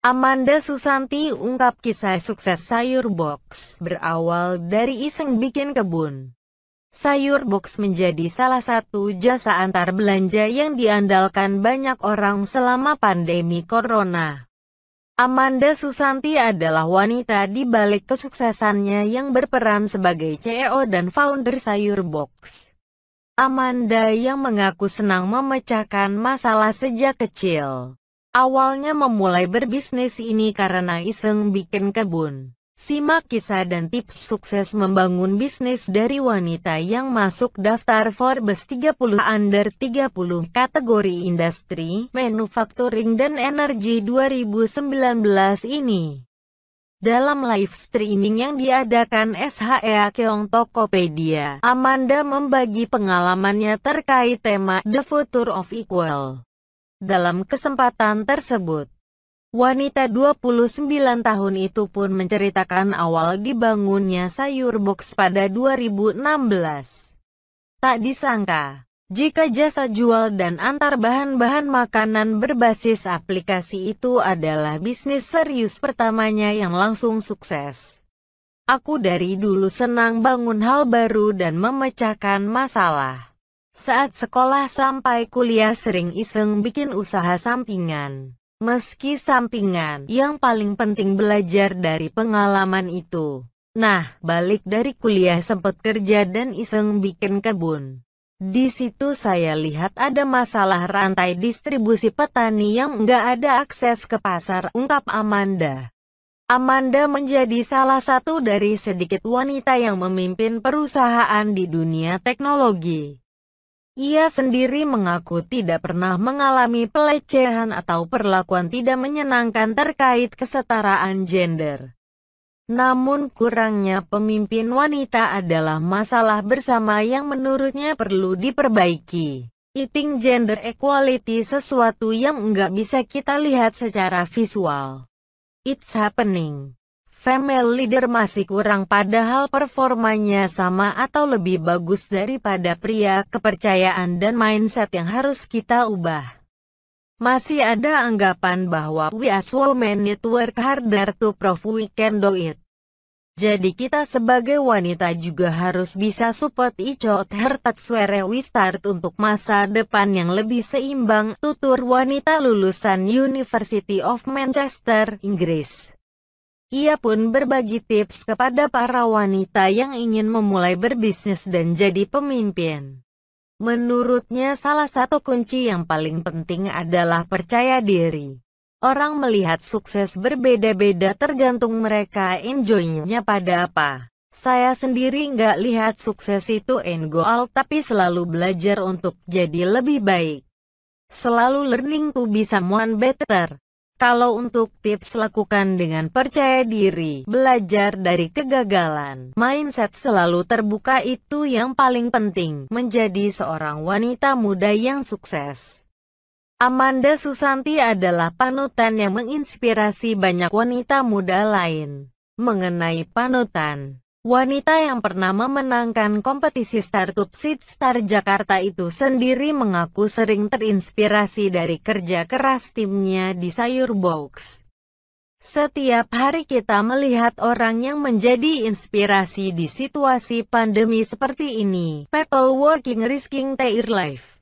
Amanda Susanti ungkap kisah sukses sayur box berawal dari iseng bikin kebun. Sayur box menjadi salah satu jasa antar belanja yang diandalkan banyak orang selama pandemi corona. Amanda Susanti adalah wanita di balik kesuksesannya yang berperan sebagai CEO dan founder Sayur Box. Amanda yang mengaku senang memecahkan masalah sejak kecil Awalnya memulai berbisnis ini karena iseng bikin kebun. Simak kisah dan tips sukses membangun bisnis dari wanita yang masuk daftar Forbes 30 Under 30 kategori industri, manufacturing dan energi 2019 ini. Dalam live streaming yang diadakan SHEA Keong Tokopedia, Amanda membagi pengalamannya terkait tema The Future of Equal. Dalam kesempatan tersebut, wanita 29 tahun itu pun menceritakan awal dibangunnya sayur box pada 2016. Tak disangka, jika jasa jual dan antar bahan-bahan makanan berbasis aplikasi itu adalah bisnis serius pertamanya yang langsung sukses. Aku dari dulu senang bangun hal baru dan memecahkan masalah. Saat sekolah sampai kuliah sering iseng bikin usaha sampingan. Meski sampingan, yang paling penting belajar dari pengalaman itu. Nah, balik dari kuliah sempat kerja dan iseng bikin kebun. Di situ saya lihat ada masalah rantai distribusi petani yang nggak ada akses ke pasar, ungkap Amanda. Amanda menjadi salah satu dari sedikit wanita yang memimpin perusahaan di dunia teknologi. Ia sendiri mengaku tidak pernah mengalami pelecehan atau perlakuan tidak menyenangkan terkait kesetaraan gender. Namun kurangnya pemimpin wanita adalah masalah bersama yang menurutnya perlu diperbaiki. Eating gender equality sesuatu yang nggak bisa kita lihat secara visual. It's happening female leader masih kurang padahal performanya sama atau lebih bagus daripada pria, kepercayaan dan mindset yang harus kita ubah. Masih ada anggapan bahwa we as women need work harder to prove we can do it. Jadi kita sebagai wanita juga harus bisa support each other that's where we start untuk masa depan yang lebih seimbang, tutur wanita lulusan University of Manchester, Inggris. Ia pun berbagi tips kepada para wanita yang ingin memulai berbisnis dan jadi pemimpin. Menurutnya salah satu kunci yang paling penting adalah percaya diri. Orang melihat sukses berbeda-beda tergantung mereka enjoy-nya pada apa. Saya sendiri nggak lihat sukses itu end goal tapi selalu belajar untuk jadi lebih baik. Selalu learning to be someone better. Kalau untuk tips lakukan dengan percaya diri, belajar dari kegagalan. Mindset selalu terbuka itu yang paling penting menjadi seorang wanita muda yang sukses. Amanda Susanti adalah panutan yang menginspirasi banyak wanita muda lain. Mengenai panutan Wanita yang pernah memenangkan kompetisi Startup Seed Star Jakarta itu sendiri mengaku sering terinspirasi dari kerja keras timnya di Sayur Box. Setiap hari kita melihat orang yang menjadi inspirasi di situasi pandemi seperti ini. People working risking their life.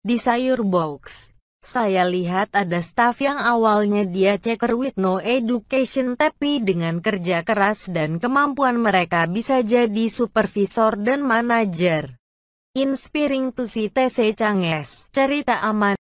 Di Sayur Box. Saya lihat ada staff yang awalnya dia checker with no education tapi dengan kerja keras dan kemampuan mereka bisa jadi supervisor dan manager. Inspiring to see TC Changes, cerita aman.